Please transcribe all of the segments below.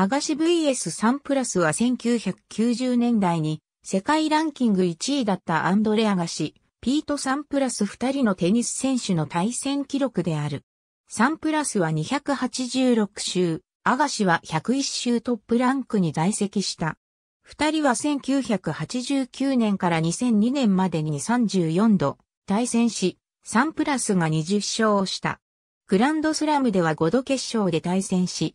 アガシ VS サンプラスは1990年代に世界ランキング1位だったアンドレ・アガシ、ピート・サンプラス2人のテニス選手の対戦記録である。サンプラスは286周、アガシは101周トップランクに在籍した。二人は1989年から2002年までに34度対戦し、サンプラスが20勝した。グランドスラムでは5度決勝で対戦し、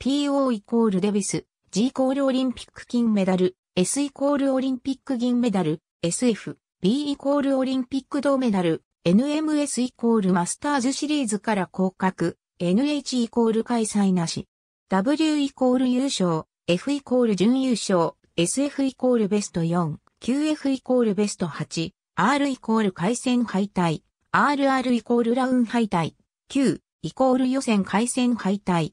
PO イコールデビス、G イコールオリンピック金メダル、S イコールオリンピック銀メダル、SF、B イコールオリンピック銅メダル、NMS イコールマスターズシリーズから降格、NH イコール開催なし、W イコール優勝、F イコール準優勝、SF イコールベスト4、QF イコールベスト8、R イコール回戦敗退、RR イコールラウン敗退、Q イコール予選回戦敗退、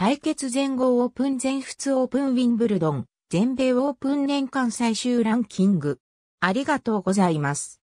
対決全豪オープン全仏オープンウィンブルドン、全米オープン年間最終ランキング。ありがとうございます。